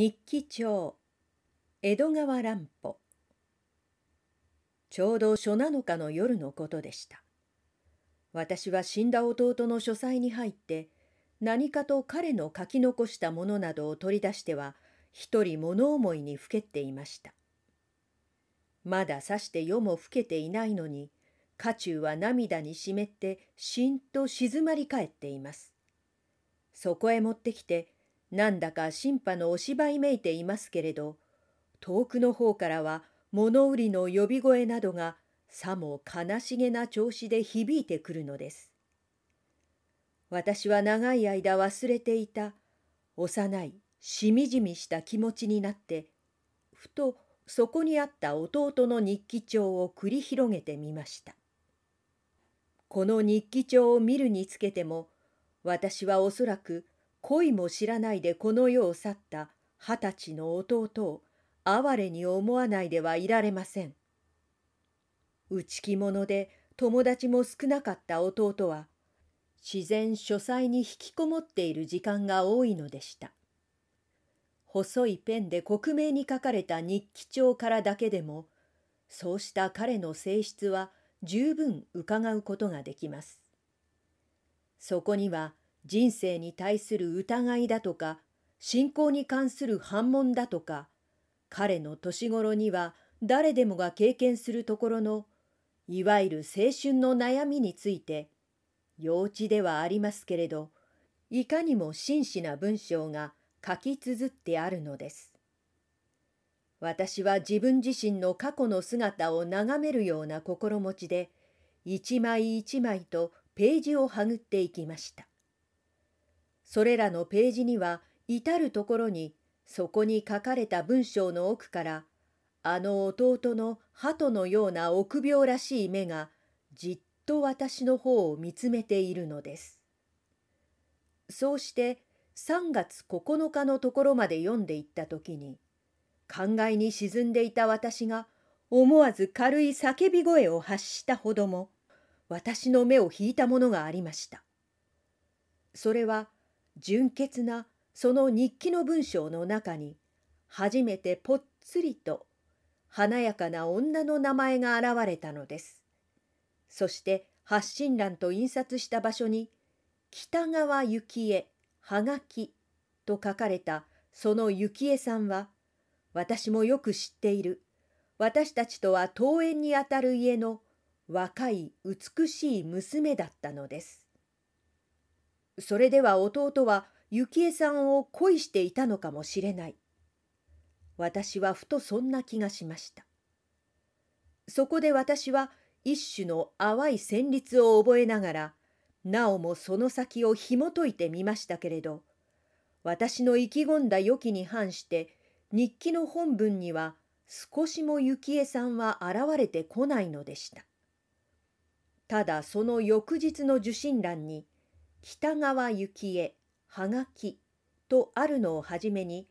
日記帳江戸川乱歩ちょうど初七日の夜のことでした私は死んだ弟の書斎に入って何かと彼の書き残したものなどを取り出しては一人物思いにふけっていましたまださして夜も更けていないのに家中は涙に湿ってしんと静まり返っていますそこへ持ってきてなんだか審判のお芝居めいていますけれど遠くの方からは物売りの呼び声などがさも悲しげな調子で響いてくるのです私は長い間忘れていた幼いしみじみした気持ちになってふとそこにあった弟の日記帳を繰り広げてみましたこの日記帳を見るにつけても私はおそらく恋も知らないでこの世を去った二十歳の弟を哀れに思わないではいられません。内気者で友達も少なかった弟は自然書斎に引きこもっている時間が多いのでした。細いペンで克明に書かれた日記帳からだけでもそうした彼の性質は十分うかがうことができます。そこには人生に対する疑いだとか信仰に関する反問だとか彼の年頃には誰でもが経験するところのいわゆる青春の悩みについて幼稚ではありますけれどいかにも真摯な文章が書き綴ってあるのです。私は自分自身の過去の姿を眺めるような心持ちで一枚一枚とページをはぐっていきました。それらのページには至る所にそこに書かれた文章の奥からあの弟の鳩のような臆病らしい目がじっと私の方を見つめているのです。そうして3月9日のところまで読んでいった時に考えに沈んでいた私が思わず軽い叫び声を発したほども私の目を引いたものがありました。それは純潔なその日記の文章の中に初めてぽっつりと華やかな女の名前が現れたのです。そして発信欄と印刷した場所に「北川幸恵はがき」と書かれたその幸恵さんは私もよく知っている私たちとは登園にあたる家の若い美しい娘だったのです。それでは弟は幸恵さんを恋していたのかもしれない私はふとそんな気がしましたそこで私は一種の淡い旋律を覚えながらなおもその先を紐解いてみましたけれど私の意気込んだ良きに反して日記の本文には少しも幸恵さんは現れてこないのでしたただその翌日の受信欄に「北川幸恵はがきとあるのをはじめに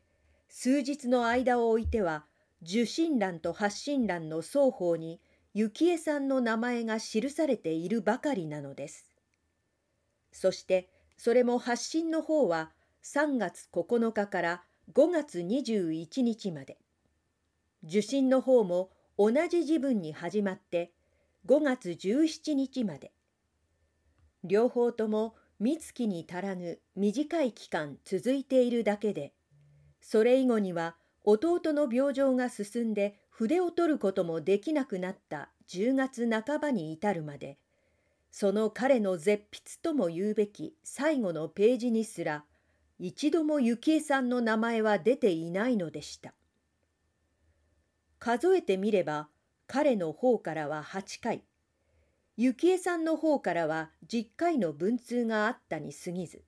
数日の間を置いては受信欄と発信欄の双方に幸恵さんの名前が記されているばかりなのです。そしてそれも発信の方は3月9日から5月21日まで受信の方も同じ時分に始まって5月17日まで両方とも三月に足らぬ短い期間続いているだけでそれ以後には弟の病状が進んで筆を取ることもできなくなった10月半ばに至るまでその彼の絶筆とも言うべき最後のページにすら一度も幸恵さんの名前は出ていないのでした数えてみれば彼の方からは8回幸恵さんの方からは10回の文通があったに過ぎず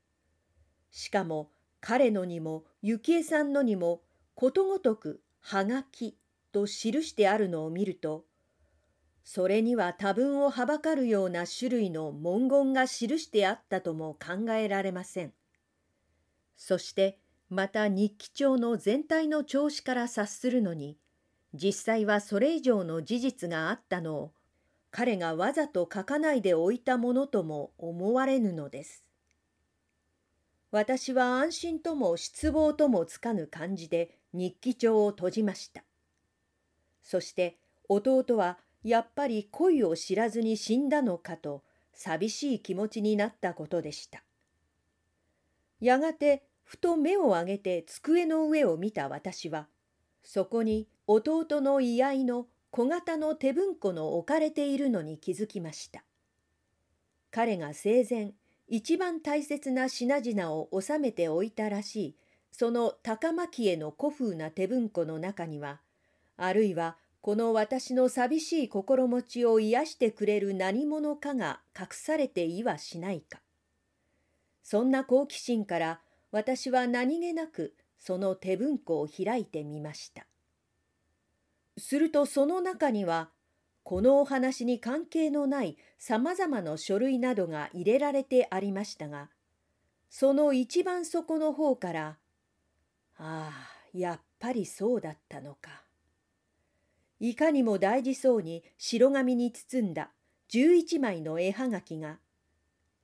しかも彼のにも幸恵さんのにもことごとく「はがき」と記してあるのを見るとそれには多分をはばかるような種類の文言が記してあったとも考えられませんそしてまた日記帳の全体の調子から察するのに実際はそれ以上の事実があったのを彼がわざと書かないでおいたものとも思われぬのです。私は安心とも失望ともつかぬ感じで日記帳を閉じました。そして弟はやっぱり恋を知らずに死んだのかと寂しい気持ちになったことでした。やがてふと目を上げて机の上を見た私はそこに弟の居合の小型の手文庫の置かれているのに気づきました彼が生前一番大切な品々を収めておいたらしいその高牧への古風な手文庫の中にはあるいはこの私の寂しい心持ちを癒してくれる何者かが隠されていはしないかそんな好奇心から私は何気なくその手文庫を開いてみましたするとその中にはこのお話に関係のないさまざまな書類などが入れられてありましたがその一番底の方から「ああやっぱりそうだったのか」いかにも大事そうに白紙に包んだ11枚の絵はがきが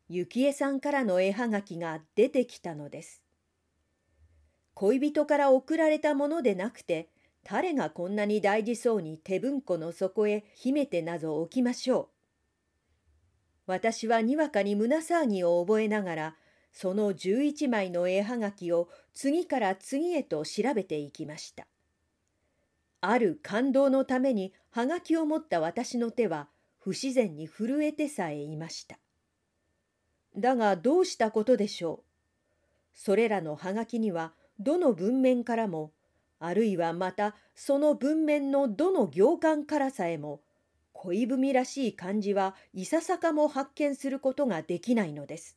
幸恵さんからの絵はがきが出てきたのです。恋人から送られたものでなくて誰がこんなに大事そうに手文庫の底へ秘めてなを置きましょう。私はにわかに胸騒ぎを覚えながら、その11枚の絵はがきを次から次へと調べていきました。ある感動のためにはがきを持った私の手は不自然に震えてさえいました。だがどうしたことでしょう。それらのはがきにはどの文面からもあるいはまたその文面のどの行間からさえも恋文らしい漢字はいささかも発見することができないのです。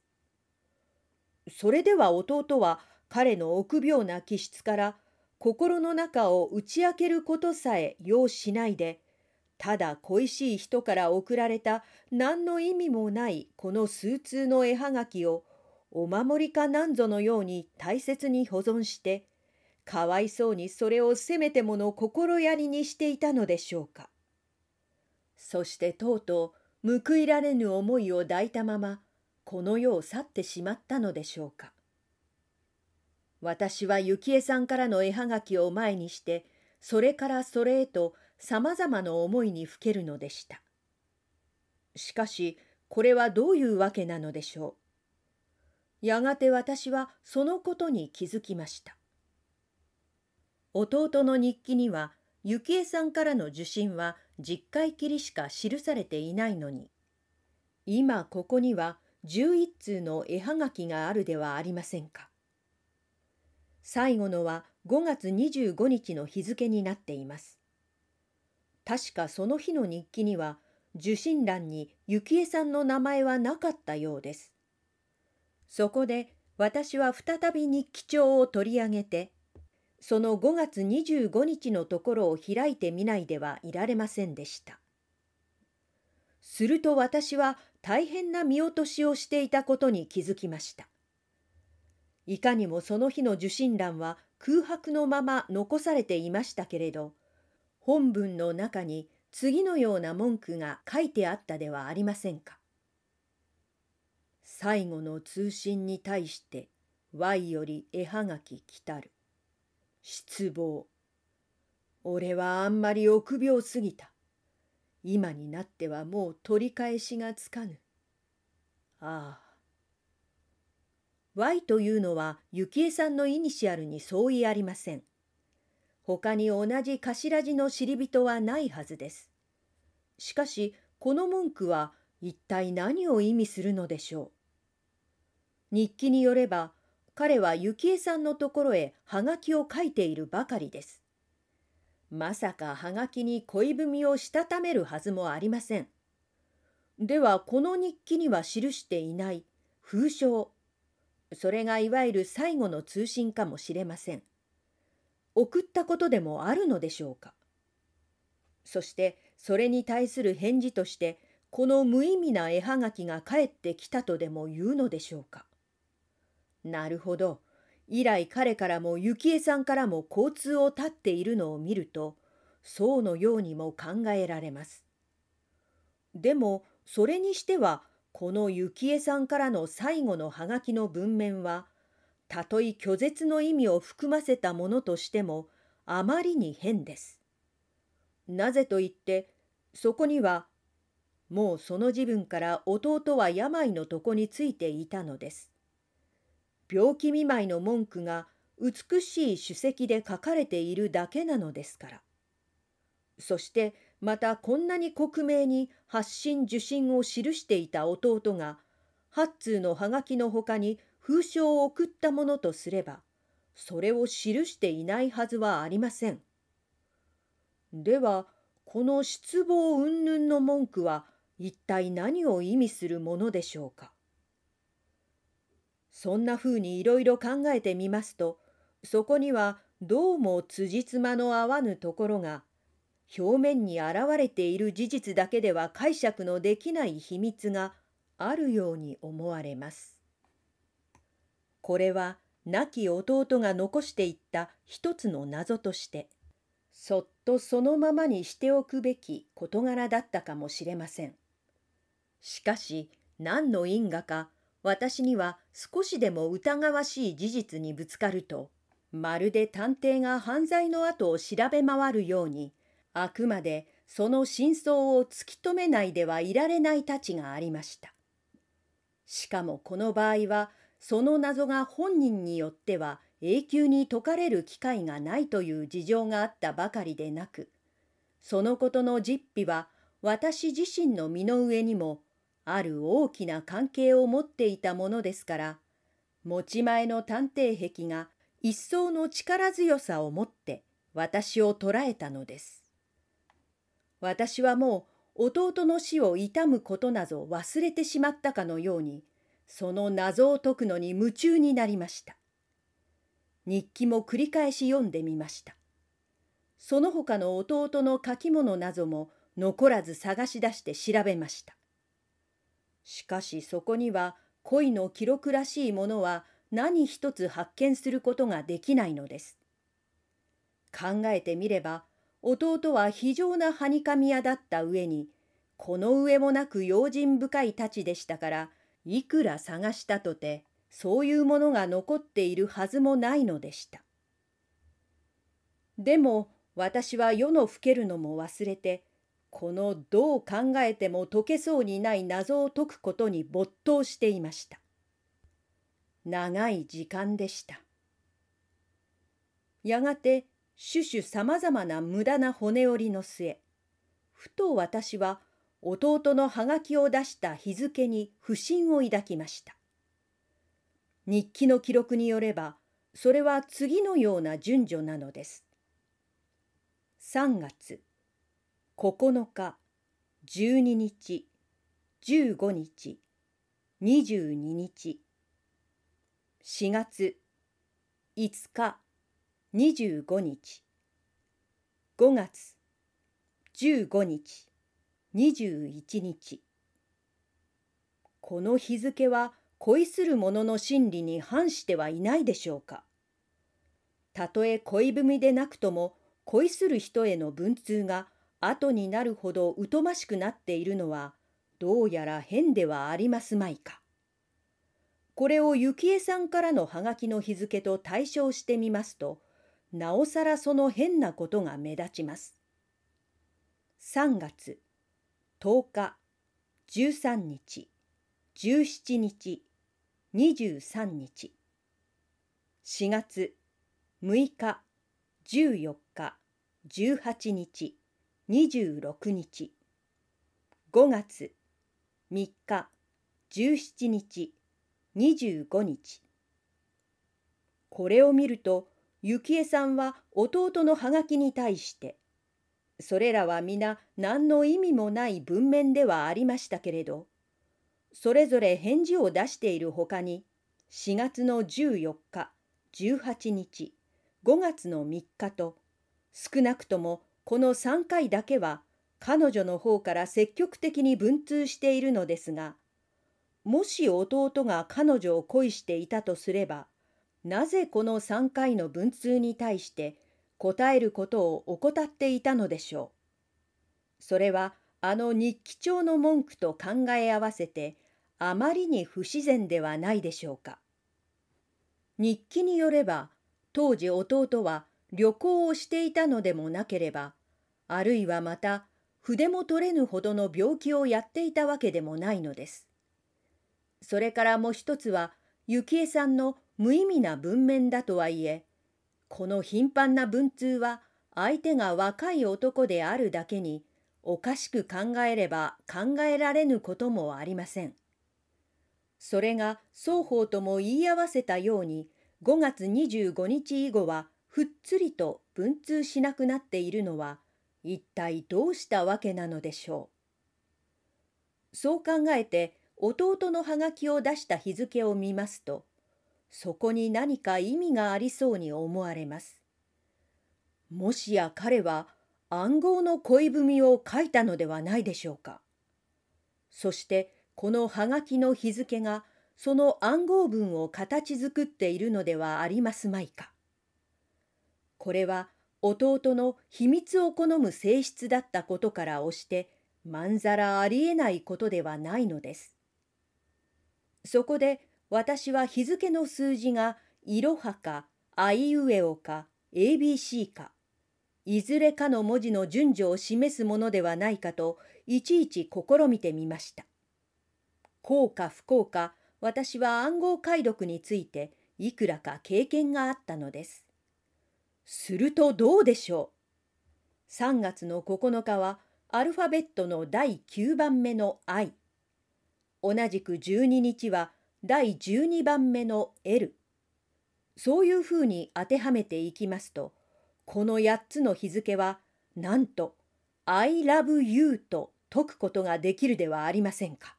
それでは弟は彼の臆病な気質から心の中を打ち明けることさえ要しないでただ恋しい人から送られた何の意味もないこの数通の絵はがきをお守りかなんぞのように大切に保存してかわいそうにそれをせめてもの心やりにしていたのでしょうかそしてとうとう報いられぬ思いを抱いたままこの世を去ってしまったのでしょうか私は幸恵さんからの絵はがきを前にしてそれからそれへとさまざまな思いにふけるのでしたしかしこれはどういうわけなのでしょうやがて私はそのことに気づきました弟の日記には幸恵さんからの受信は10回きりしか記されていないのに今ここには11通の絵はがきがあるではありませんか最後のは5月25日の日付になっています確かその日の日記には受信欄に幸恵さんの名前はなかったようですそこで私は再び日記帳を取り上げてその5月25日のところを開いてみないではいられませんでした。すると私は大変な見落としをしていたことに気づきました。いかにもその日の受信欄は空白のまま残されていましたけれど、本文の中に次のような文句が書いてあったではありませんか。最後の通信に対して Y より絵はがき来たる。失望俺はあんまり臆病すぎた今になってはもう取り返しがつかぬああ Y というのは幸恵さんのイニシアルに相違ありません他に同じ頭字の知り人はないはずですしかしこの文句は一体何を意味するのでしょう日記によれば彼は幸恵さんのところへはがきを書いているばかりです。まさかはがきに恋文をしたためるはずもありません。ではこの日記には記していない封書それがいわゆる最後の通信かもしれません。送ったことでもあるのでしょうか。そしてそれに対する返事としてこの無意味な絵はがきが返ってきたとでも言うのでしょうか。なるほど。以来彼からも幸恵さんからも交通を断っているのを見ると、そうのようにも考えられます。でも、それにしては、この幸恵さんからの最後のハガキの文面は、たとえ拒絶の意味を含ませたものとしても、あまりに変です。なぜと言って、そこには、もうその自分から弟は病の床についていたのです。病気見舞いの文句が美しい首席で書かれているだけなのですからそしてまたこんなに克明に発信受信を記していた弟が8通のはがきのほかに封書を送ったものとすればそれを記していないはずはありませんではこの失望云々の文句は一体何を意味するものでしょうかそんなふうにいろいろ考えてみますとそこにはどうも辻褄の合わぬところが表面に現れている事実だけでは解釈のできない秘密があるように思われます。これは亡き弟が残していった一つの謎としてそっとそのままにしておくべき事柄だったかもしれません。しかし何の因果か私には少しでも疑わしい事実にぶつかるとまるで探偵が犯罪の後を調べ回るようにあくまでその真相を突き止めないではいられないたちがありましたしかもこの場合はその謎が本人によっては永久に解かれる機会がないという事情があったばかりでなくそのことの実費は私自身の身の上にもある大きな関係を持っていたものですから持ち前の探偵癖が一層の力強さを持って私を捕らえたのです私はもう弟の死を悼むことなど忘れてしまったかのようにその謎を解くのに夢中になりました日記も繰り返し読んでみましたその他の弟の書き物なども残らず探し出して調べましたしかしそこには恋の記録らしいものは何一つ発見することができないのです。考えてみれば弟は非常なはにかみ屋だった上にこの上もなく用心深い太刀でしたからいくら探したとてそういうものが残っているはずもないのでした。でも私は世の老けるのも忘れてこのどう考えても解けそうにない謎を解くことに没頭していました。長い時間でした。やがて、種々さまざまな無駄な骨折りの末、ふと私は弟のはがきを出した日付に不審を抱きました。日記の記録によれば、それは次のような順序なのです。3月。9日12日15日22日4月5日25日5月15日21日この日付は恋する者の心理に反してはいないでしょうか。たとえ恋文でなくとも恋する人への文通が後になるほど疎ましくなっているのはどうやら変ではありますまいか。これを幸恵さんからのはがきの日付と対照してみますとなおさらその変なことが目立ちます。3月10日13日17日23日4月6日14日18日26日5月3日17日25日これを見ると幸恵さんは弟のハガキに対してそれらは皆何の意味もない文面ではありましたけれどそれぞれ返事を出しているほかに4月の14日18日5月の3日と少なくともこの3回だけは彼女の方から積極的に文通しているのですがもし弟が彼女を恋していたとすればなぜこの3回の文通に対して答えることを怠っていたのでしょうそれはあの日記帳の文句と考え合わせてあまりに不自然ではないでしょうか日記によれば当時弟は旅行をしていたのでもなければあるいはまた筆も取れぬほどの病気をやっていたわけでもないのです。それからもう一つは幸恵さんの無意味な文面だとはいえこの頻繁な文通は相手が若い男であるだけにおかしく考えれば考えられぬこともありません。それが双方とも言い合わせたように5月25日以後はふっつりと文通しなくなっているのは一体どうしたわけなのでしょうそう考えて弟のハガキを出した日付を見ますとそこに何か意味がありそうに思われますもしや彼は暗号の恋文を書いたのではないでしょうかそしてこのハガキの日付がその暗号文を形作っているのではありますまいかこれは弟の秘密を好む性質だったことから押してまんざらありえないことではないのです。そこで私は日付の数字がいろはかあいうえおか ABC かいずれかの文字の順序を示すものではないかといちいち試みてみました。こうか不幸か私は暗号解読についていくらか経験があったのです。するとどうでしょう ?3 月の9日はアルファベットの第9番目の I。同じく12日は第12番目の L。そういうふうに当てはめていきますと、この8つの日付は、なんと、I love you と解くことができるではありませんか。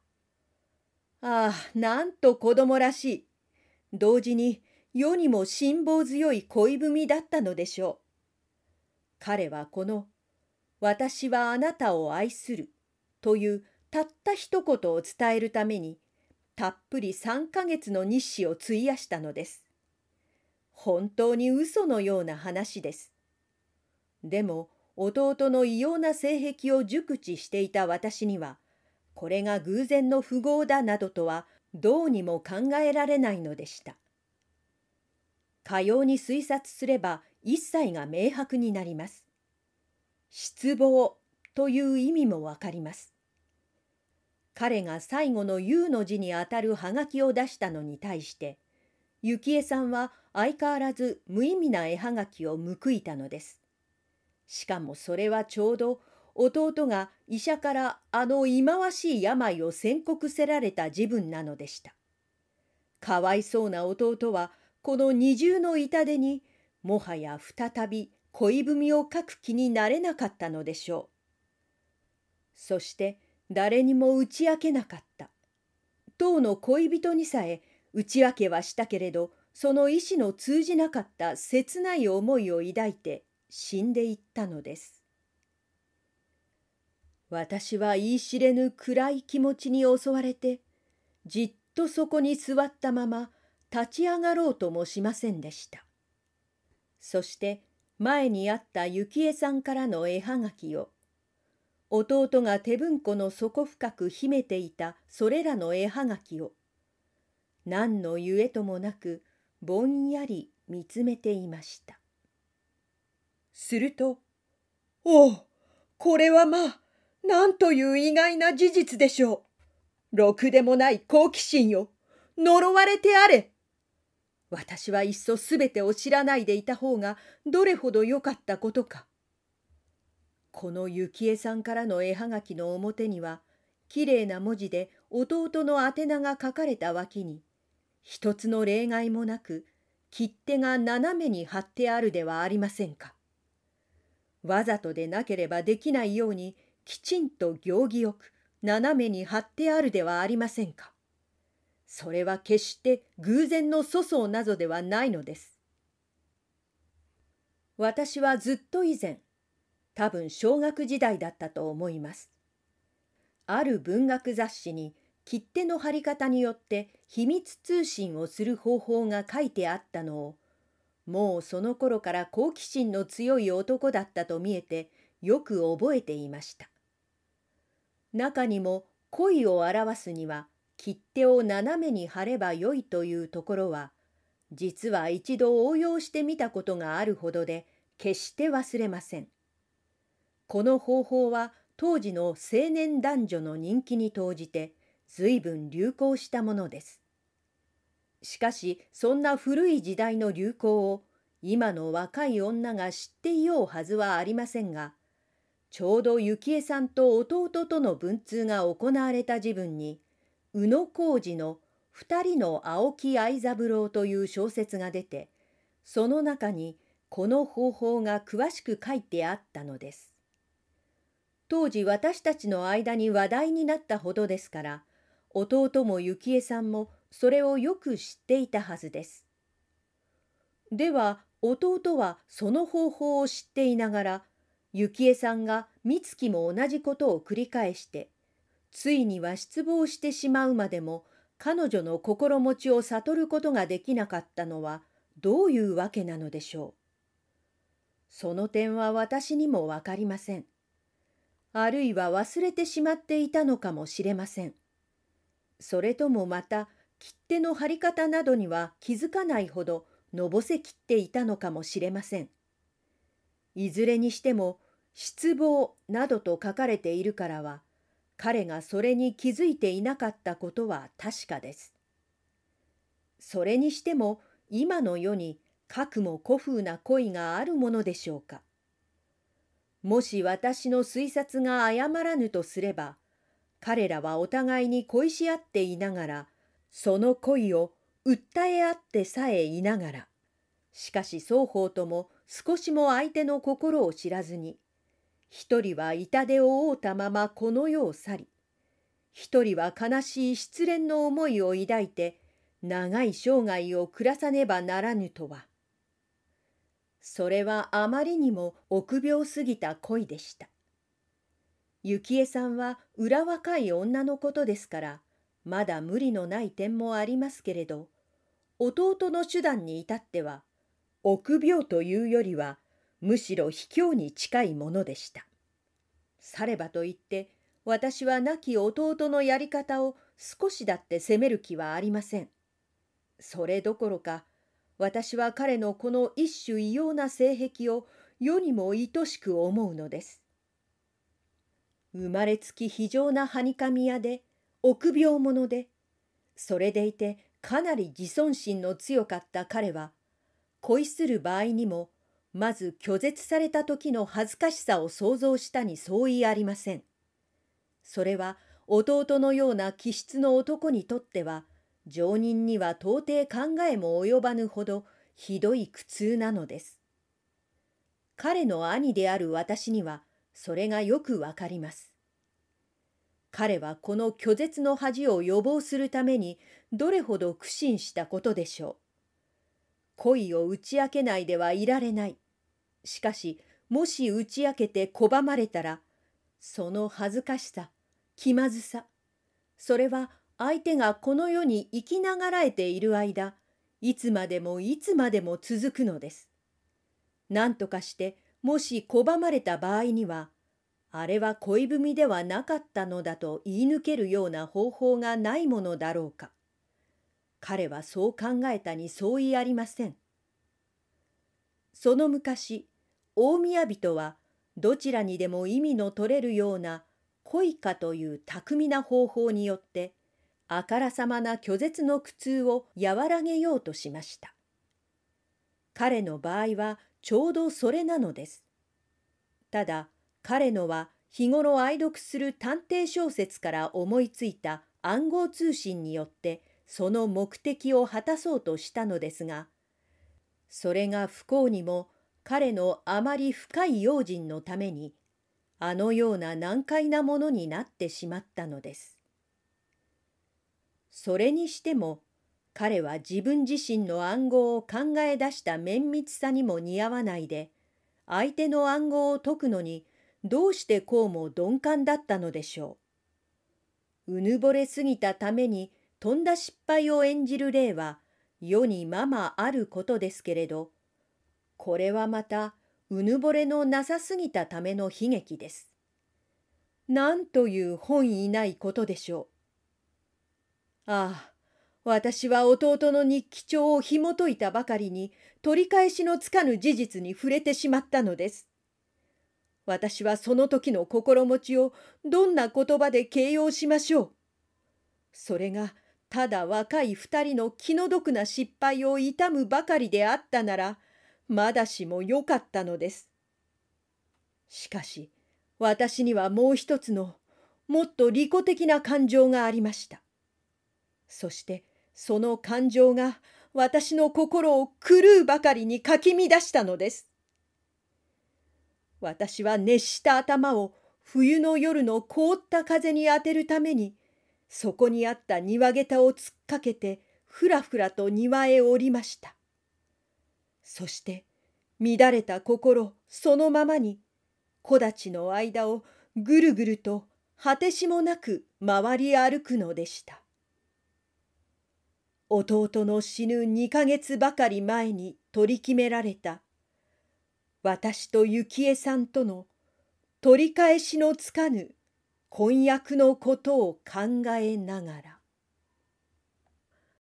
ああ、なんと子供らしい。同時に、世にも辛抱強い恋文だったのでしょう。彼はこの「私はあなたを愛する」というたった一言を伝えるためにたっぷり3ヶ月の日誌を費やしたのです。本当に嘘のような話です。でも弟の異様な性癖を熟知していた私にはこれが偶然の符号だなどとはどうにも考えられないのでした。かように推察すれば一切が明白になります。失望という意味もわかります。彼が最後の U の字にあたるはがきを出したのに対して、幸恵さんは相変わらず無意味な絵はがきを報いたのです。しかもそれはちょうど弟が医者からあの忌まわしい病を宣告せられた自分なのでした。かわいそうな弟はこの二重の痛手にもはや再び恋文を書く気になれなかったのでしょうそして誰にも打ち明けなかった当の恋人にさえ打ち明けはしたけれどその意志の通じなかった切ない思いを抱いて死んでいったのです私は言い知れぬ暗い気持ちに襲われてじっとそこに座ったまま立ち上がろうともしませんでしたそして前にあった幸恵さんからの絵はがきを弟が手文庫の底深く秘めていたそれらの絵はがきを何のゆえともなくぼんやり見つめていましたすると「おおこれはまあなんという意外な事実でしょう。ろくでもない好奇心よ呪われてあれ私はいっそすべてを知らないでいた方がどれほどよかったことか。この幸恵さんからの絵はがきの表にはきれいな文字で弟の宛名が書かれた脇に一つの例外もなく切手が斜めに貼ってあるではありませんか。わざとでなければできないようにきちんと行儀よく斜めに貼ってあるではありませんか。それは決して偶然の粗相などではないのです。私はずっと以前、多分小学時代だったと思います。ある文学雑誌に切手の貼り方によって秘密通信をする方法が書いてあったのを、もうその頃から好奇心の強い男だったと見えてよく覚えていました。中にも恋を表すには切手を斜めに貼ればよいというところは実は一度応用してみたことがあるほどで決して忘れませんこの方法は当時の青年男女の人気に投じて随分流行したものですしかしそんな古い時代の流行を今の若い女が知っていようはずはありませんがちょうど幸恵さんと弟との文通が行われた時分に宇野浩二の「二人の青木愛三郎」という小説が出てその中にこの方法が詳しく書いてあったのです当時私たちの間に話題になったほどですから弟も幸恵さんもそれをよく知っていたはずですでは弟はその方法を知っていながら幸恵さんが美月も同じことを繰り返してついには失望してしまうまでも彼女の心持ちを悟ることができなかったのはどういうわけなのでしょう。その点は私にもわかりません。あるいは忘れてしまっていたのかもしれません。それともまた切手の貼り方などには気づかないほどのぼせきっていたのかもしれません。いずれにしても失望などと書かれているからは彼がそれに気づいていなかったことは確かです。それにしても今の世に核も古風な恋があるものでしょうか。もし私の推察が誤らぬとすれば、彼らはお互いに恋し合っていながら、その恋を訴え合ってさえいながら、しかし双方とも少しも相手の心を知らずに、一人は痛手を負うたままこの世を去り一人は悲しい失恋の思いを抱いて長い生涯を暮らさねばならぬとはそれはあまりにも臆病すぎた恋でした幸恵さんは裏若い女のことですからまだ無理のない点もありますけれど弟の手段に至っては臆病というよりはむしろ卑怯に近いものでしたさればといって私は亡き弟のやり方を少しだって責める気はありませんそれどころか私は彼のこの一種異様な性癖を世にも愛しく思うのです生まれつき非常なはにかみ屋で臆病者でそれでいてかなり自尊心の強かった彼は恋する場合にもまず拒絶された時の恥ずかしさを想像したに相違ありません。それは弟のような気質の男にとっては常人には到底考えも及ばぬほどひどい苦痛なのです。彼の兄である私にはそれがよくわかります。彼はこの拒絶の恥を予防するためにどれほど苦心したことでしょう。恋を打ち明けないではいられない。しかし、もし打ち明けて拒まれたら、その恥ずかしさ、気まずさ、それは相手がこの世に生きながらえている間、いつまでもいつまでも続くのです。何とかして、もし拒まれた場合には、あれは恋文ではなかったのだと言い抜けるような方法がないものだろうか。彼はそう考えたに相違ありません。その昔大宮人はどちらにでも意味の取れるような恋かという巧みな方法によってあからさまな拒絶の苦痛を和らげようとしました。彼の場合はちょうどそれなのです。ただ彼のは日頃愛読する探偵小説から思いついた暗号通信によってその目的を果たそうとしたのですがそれが不幸にも彼のあまり深い用心のためにあのような難解なものになってしまったのです。それにしても彼は自分自身の暗号を考え出した綿密さにも似合わないで相手の暗号を解くのにどうしてこうも鈍感だったのでしょう。うぬぼれすぎたためにとんだ失敗を演じる例は世にままあることですけれどこれはまたうぬぼれのなさすぎたための悲劇です。なんという本意ないことでしょう。ああ私は弟の日記帳を紐解いたばかりに取り返しのつかぬ事実に触れてしまったのです。私はその時の心持ちをどんな言葉で形容しましょう。それがただ若い二人の気の毒な失敗を悼むばかりであったならまだしもよかったのです。しかし私にはもう一つのもっと利己的な感情がありました。そしてその感情が私の心を狂うばかりにかき乱したのです。私は熱した頭を冬の夜の凍った風に当てるためにそこにあった庭下駄を突っかけてふらふらと庭へ降りましたそして乱れた心そのままに木立の間をぐるぐると果てしもなく回り歩くのでした弟の死ぬ2ヶ月ばかり前に取り決められた私と幸恵さんとの取り返しのつかぬ婚約のことを考えながら。